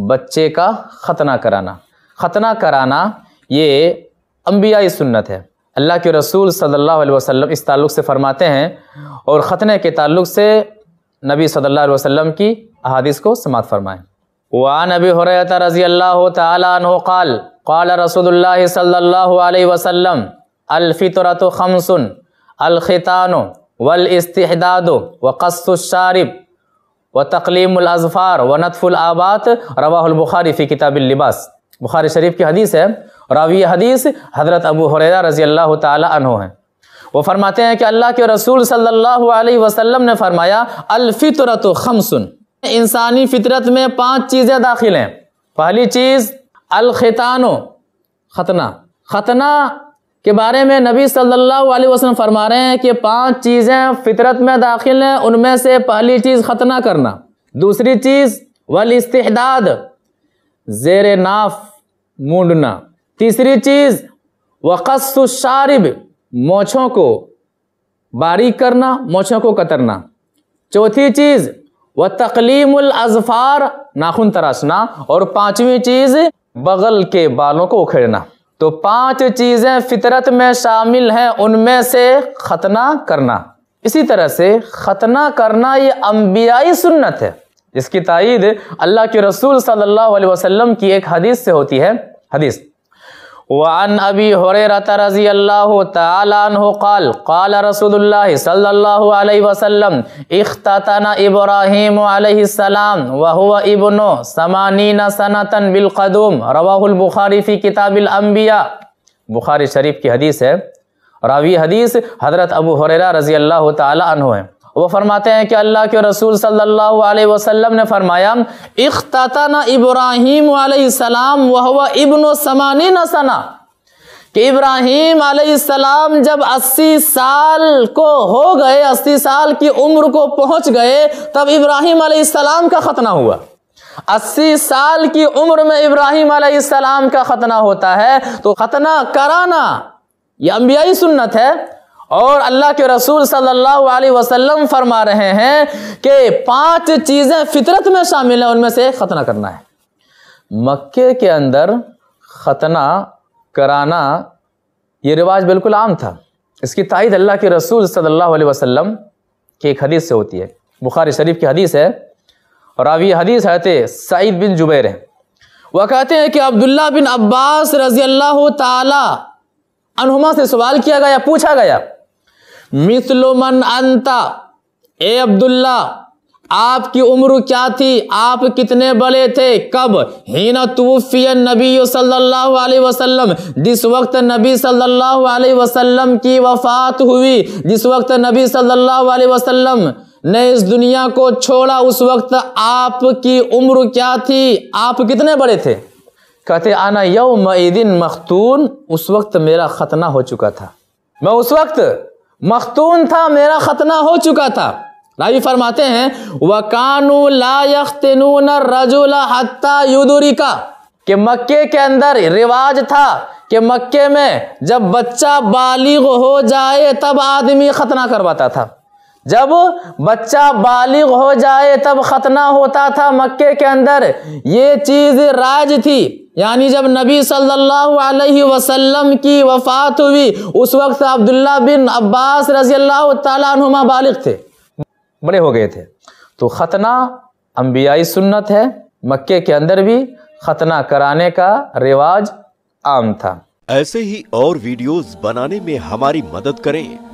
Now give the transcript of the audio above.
बच्चे का ख़तना कराना ख़तना कराना ये अम्बियाई सुन्नत है अल्लाह के रसूल सल्लल्लाहु अलैहि वसल्लम इस ताल्लुक़ से फ़रमाते हैं और ख़तने के ताल्लुक़ से नबी सल्लल्लाहु अलैहि वसल्लम की अहादीस को समात फ़रमाएँ वान नबी हो हुरैत रज़ी अल्लाह तहो कल काल सल वसम अलैहि वसल्लम अलफ़ितरत खमसुन अलख़ितान वल व तकलीमज़फ़ार व नतफ़ुलआबात रवाबुखारी फ़ी किताबिलबास बुखारी शरीफ की हदीस है रावी हदीस हज़रत अबू हुरैरा रज़ी अल्लाह तहों हैं वो फरमाते हैं कि अल्लाह के रसूल सल्लल्लाहु अलैहि वसल्लम ने फरमाया अलफ़ितरत खमसुन इंसानी फितरत में पांच चीज़ें दाखिल हैं पहली चीज़ अलखतानो खतना खतना के बारे में नबी सल्लल्लाहु अलैहि वसल्लम फरमा रहे हैं कि पांच चीज़ें फितरत में दाखिल हैं उनमें से पहली चीज़ खतना करना दूसरी चीज़ वल इस्तेदाद जेर नाफ मूंडना तीसरी चीज़ वक़सारब मोछों को बारीक करना मोछों को कतरना चौथी चीज़ व तकलीमज़फ़ार नाखून तराशना और पांचवी चीज़ बगल के बालों को उखेड़ना तो पांच चीजें फितरत में शामिल हैं उनमें से खतना करना इसी तरह से खतना करना ये अम्बियाई सुन्नत है इसकी तइद अल्लाह के रसूल सल्लल्लाहु अलैहि वसल्लम की एक हदीस से होती है हदीस वान अबी हुरैरता रजी अल्लाह तआलाहु काल काल रसूलुल्लाह सल्लल्लाहु अलैहि वसल्लम इख्ततना इब्राहिम अलैहिस्सलाम व हुवा इब्नु समानीन सनतन बिल कदूम रवाहुल बुखारी फी किताबिल अंबिया बुखारी शरीफ की हदीस है रावी हदीस हजरत अबू हुरैरा रजी अल्लाह तआला अनहु है वो फरमाते हैं कि अल्लाह के रसूल सल्लल्लाहु अलैहि वसल्लम ने फरमाया इख्ताना इब्राहिम सलाम वह इबन समानी न सना कि इब्राहिम सलाम जब 80 साल को हो गए 80 साल की उम्र को पहुंच गए तब इब्राहिम सलाम का खतना हुआ 80 साल की उम्र में इब्राहिम सलाम का खतना होता है तो खतना कराना यह अम्बियाई सुन्नत है और अल्लाह के रसूल सल्लल्लाहु अलैहि वसल्लम फरमा रहे हैं कि पांच चीज़ें फितरत में शामिल हैं उनमें से एक खतना करना है मक्के के अंदर खतना कराना ये रिवाज बिल्कुल आम था इसकी ताइद अल्लाह के रसूल सल्लल्लाहु अलैहि वसल्लम की एक हदीस से होती है बुखारी शरीफ की हदीस है और अब यह हदीस है सईद बिन जुबैर है वह कहते हैं कि अब्दुल्ला बिन अब्बास रजी अल्लाह तला से सवाल किया गया पूछा गया मिसलोमन अंता ए अब्दुल्ला आपकी उम्र क्या थी आप कितने बड़े थे कब हीना तूफिया नबी सल्लल्लाहु अलैहि वसल्लम जिस वक्त नबी सल्लल्लाहु अलैहि वसल्लम की वफात हुई जिस वक्त नबी सल्लल्लाहु अलैहि वसल्लम ने इस दुनिया को छोड़ा उस वक्त आपकी उम्र क्या थी आप कितने बड़े थे कहते आना यौम मखतून उस वक्त मेरा खतना हो चुका था मैं उस वक्त मखतून था मेरा खतना हो चुका था रावी फरमाते हैं वकानू लाखतनून रजुला का कि मक्के के अंदर रिवाज था कि मक्के में जब बच्चा बालिग हो जाए तब आदमी खतना करवाता था जब बच्चा बालिग हो जाए तब खतना होता था मक्के के अंदर ये चीज़ राज थी यानी जब नबी सल्लल्लाहु अलैहि वसल्लम की वफ़ात हुई उस वक्त अब्दुल्ला बिन अब्बास रजी अल्लाह तुमा बालिग थे बड़े हो गए थे तो ख़तना अम्बियाई सुन्नत है मक्के के अंदर भी खतना कराने का रिवाज आम था ऐसे ही और वीडियोस बनाने में हमारी मदद करें